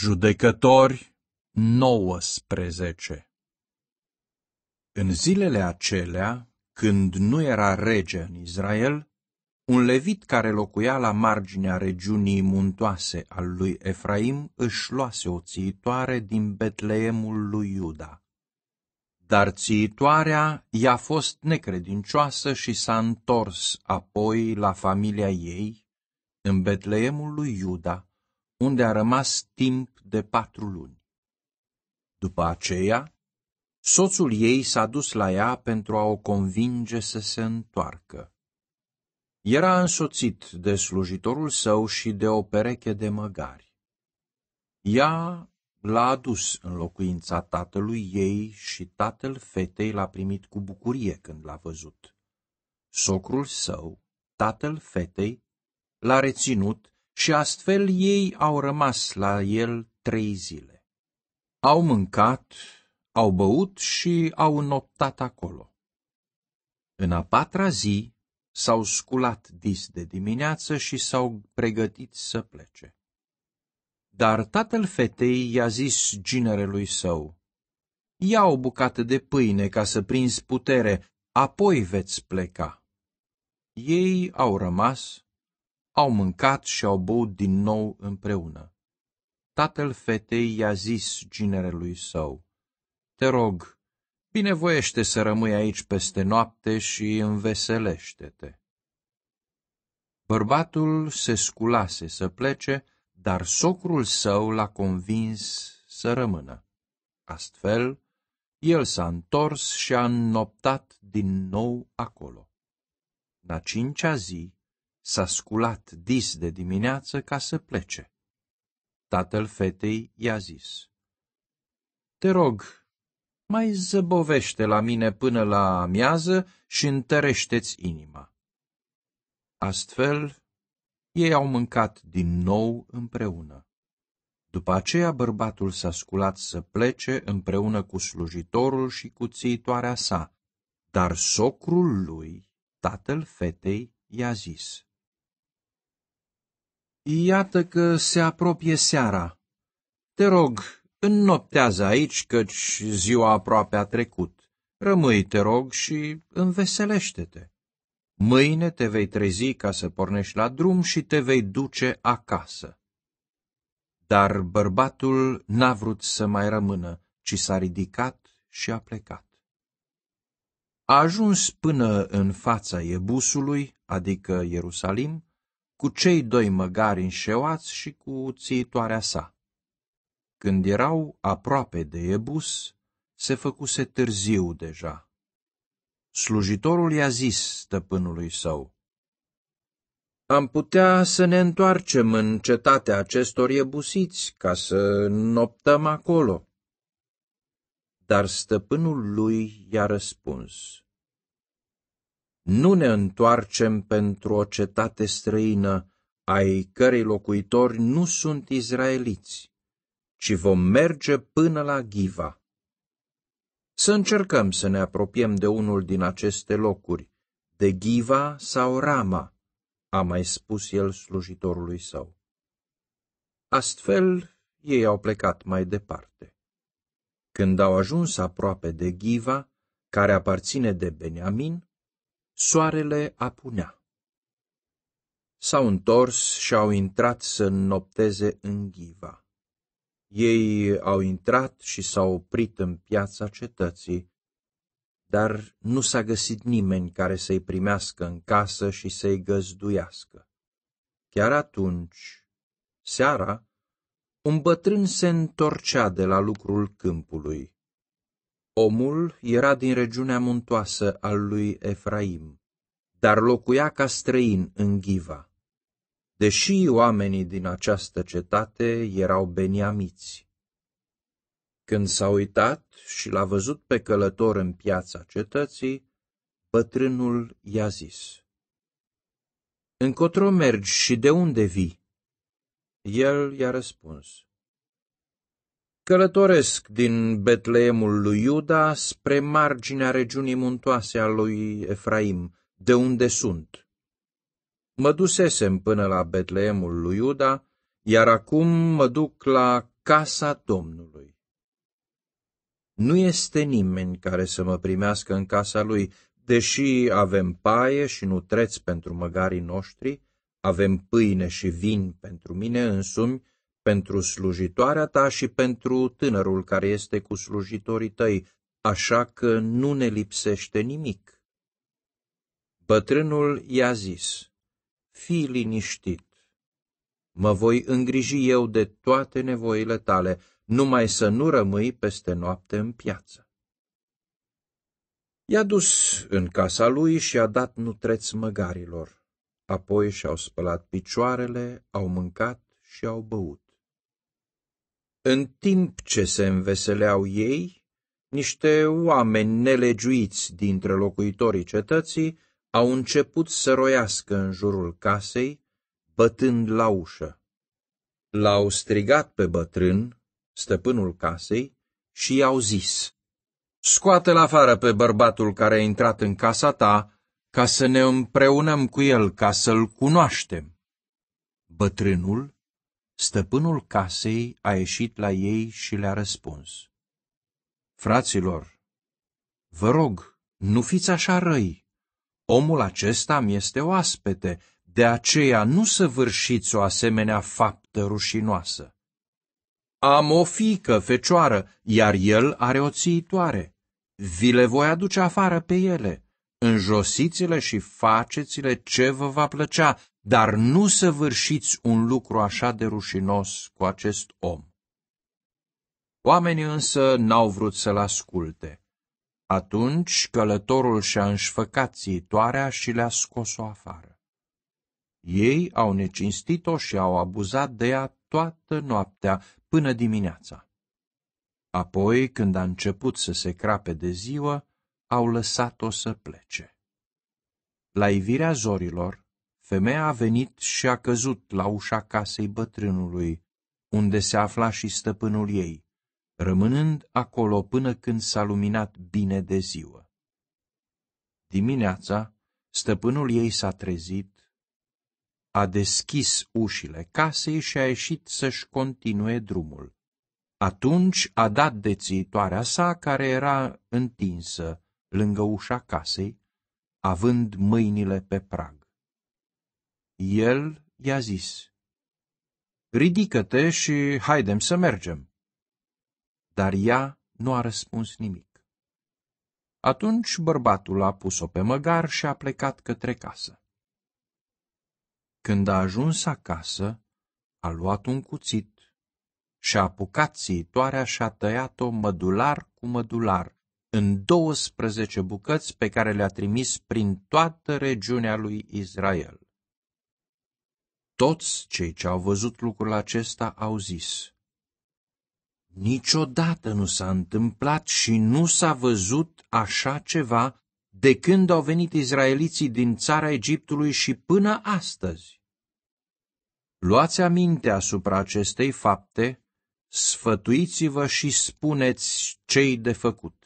Judecători 19 În zilele acelea, când nu era rege în Israel, un levit care locuia la marginea regiunii muntoase al lui Efraim își luase o țiitoare din Betleemul lui Iuda. Dar țiitoarea i-a fost necredincioasă și s-a întors apoi la familia ei, în Betleemul lui Iuda, unde a rămas timp de patru luni. După aceea, soțul ei s-a dus la ea pentru a o convinge să se întoarcă. Era însoțit de slujitorul său și de o pereche de măgari. Ea l-a adus în locuința tatălui ei și tatăl fetei l-a primit cu bucurie când l-a văzut. Socrul său, tatăl fetei, l-a reținut și astfel ei au rămas la el trei zile. Au mâncat, au băut și au noptat acolo. În a patra zi s-au sculat dis de dimineață și s-au pregătit să plece. Dar tatăl fetei i-a zis ginerelui său, Ia o bucată de pâine ca să prinzi putere, apoi veți pleca. Ei au rămas au mâncat și au băut din nou împreună. Tatăl fetei i-a zis ginerelui său, Te rog, binevoiește să rămâi aici peste noapte și înveselește-te. Bărbatul se sculase să plece, dar socrul său l-a convins să rămână. Astfel, el s-a întors și a înnoptat din nou acolo. La cincea zi, s-a sculat dis de dimineață ca să plece. Tatăl fetei i-a zis, Te rog, mai zăbovește la mine până la amiază și întărește-ți inima. Astfel, ei au mâncat din nou împreună. După aceea bărbatul s-a sculat să plece împreună cu slujitorul și cu țiitoarea sa, dar socrul lui, tatăl fetei, i-a zis, Iată că se apropie seara. Te rog, înnoptează aici, căci ziua aproape a trecut. Rămâi, te rog, și înveselește-te. Mâine te vei trezi ca să pornești la drum și te vei duce acasă. Dar bărbatul n-a vrut să mai rămână, ci s-a ridicat și a plecat. A ajuns până în fața Ebusului, adică Ierusalim, cu cei doi măgari înșeoați și cu țiitoarea sa. Când erau aproape de Ebus, se făcuse târziu deja. Slujitorul i-a zis stăpânului său, Am putea să ne întoarcem în cetatea acestor ebusiți ca să noptăm acolo. Dar stăpânul lui i-a răspuns, nu ne întoarcem pentru o cetate străină, ai cărei locuitori nu sunt izraeliți, ci vom merge până la Ghiva. Să încercăm să ne apropiem de unul din aceste locuri, de Ghiva sau Rama, a mai spus el slujitorului său. Astfel, ei au plecat mai departe. Când au ajuns aproape de Ghiva, care aparține de Beniamin, soarele apunea. S-au întors și au intrat să nopteze în ghiva. Ei au intrat și s-au oprit în piața cetății, dar nu s-a găsit nimeni care să-i primească în casă și să-i găzduiască. Chiar atunci, seara, un bătrân se întorcea de la lucrul câmpului Omul era din regiunea muntoasă al lui Efraim, dar locuia ca străin în Ghiva. Deși oamenii din această cetate erau beniamiți. Când s-a uitat și l-a văzut pe călător în piața cetății, bătrânul i-a zis, Încotro mergi și de unde vii? El i-a răspuns, călătoresc din Betleemul lui Iuda spre marginea regiunii muntoase a lui Efraim, de unde sunt. Mă dusesem până la Betleemul lui Iuda, iar acum mă duc la casa Domnului. Nu este nimeni care să mă primească în casa lui, deși avem paie și nutreți pentru măgarii noștri, avem pâine și vin pentru mine însumi pentru slujitoarea ta și pentru tânărul care este cu slujitorii tăi, așa că nu ne lipsește nimic. Bătrânul i-a zis, fii liniștit, mă voi îngriji eu de toate nevoile tale, numai să nu rămâi peste noapte în piață. I-a dus în casa lui și a dat nutreț măgarilor, apoi și-au spălat picioarele, au mâncat și au băut. În timp ce se înveseleau ei, niște oameni nelegiuiți dintre locuitorii cetății au început să roiască în jurul casei, bătând la ușă. L-au strigat pe bătrân, stăpânul casei, și i-au zis, Scoate-l afară pe bărbatul care a intrat în casa ta, ca să ne împreunăm cu el, ca să-l cunoaștem. Bătrânul Stăpânul casei a ieșit la ei și le-a răspuns. Fraților, vă rog, nu fiți așa răi. Omul acesta mi este oaspete, de aceea nu săvârșiți o asemenea faptă rușinoasă. Am o fică fecioară, iar el are o țiitoare. Vi le voi aduce afară pe ele. Înjosiți-le și faceți-le ce vă va plăcea, dar nu să vârșiți un lucru așa de rușinos cu acest om. Oamenii însă n-au vrut să-l asculte. Atunci călătorul și-a înșfăcat țitoarea și le-a scos-o afară. Ei au necinstit-o și au abuzat de ea toată noaptea până dimineața. Apoi, când a început să se crape de ziua, au lăsat-o să plece. La ivirea zorilor, Femeia a venit și a căzut la ușa casei bătrânului, unde se afla și stăpânul ei, rămânând acolo până când s-a luminat bine de ziua. Dimineața, stăpânul ei s-a trezit, a deschis ușile casei și a ieșit să-și continue drumul. Atunci a dat dețitoarea sa, care era întinsă lângă ușa casei, având mâinile pe prag. El i-a zis, Ridică-te și haidem să mergem. Dar ea nu a răspuns nimic. Atunci bărbatul a pus-o pe măgar și a plecat către casă. Când a ajuns acasă, a luat un cuțit și a apucat țiitoarea și a tăiat-o mădular cu mădular, în 12 bucăți pe care le-a trimis prin toată regiunea lui Israel. Toți cei ce au văzut lucrul acesta au zis, Niciodată nu s-a întâmplat și nu s-a văzut așa ceva de când au venit izraeliții din țara Egiptului și până astăzi. Luați aminte asupra acestei fapte, sfătuiți-vă și spuneți cei de făcut.